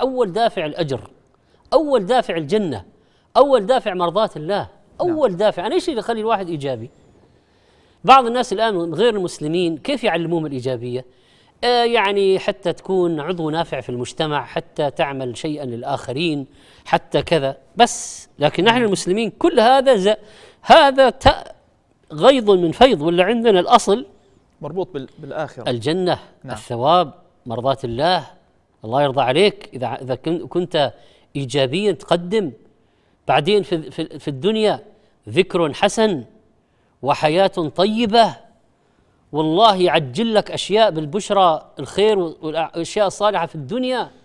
أول دافع الأجر أول دافع الجنة أول دافع مرضاة الله نعم. أول نعم. دافع أنا إيش اللي يخلي الواحد إيجابي بعض الناس الآن غير المسلمين كيف يعلموهم الإيجابية آه يعني حتى تكون عضو نافع في المجتمع حتى تعمل شيئا للآخرين حتى كذا بس لكن نحن نعم. المسلمين كل هذا ز... هذا ت... غيض من فيض ولا عندنا الأصل مربوط بال... بالآخرة الجنة نعم. الثواب مرضاة الله الله يرضى عليك اذا اذا كنت ايجابيا تقدم بعدين في في الدنيا ذكر حسن وحياه طيبه والله يعجل لك اشياء بالبشرى الخير والاشياء الصالحه في الدنيا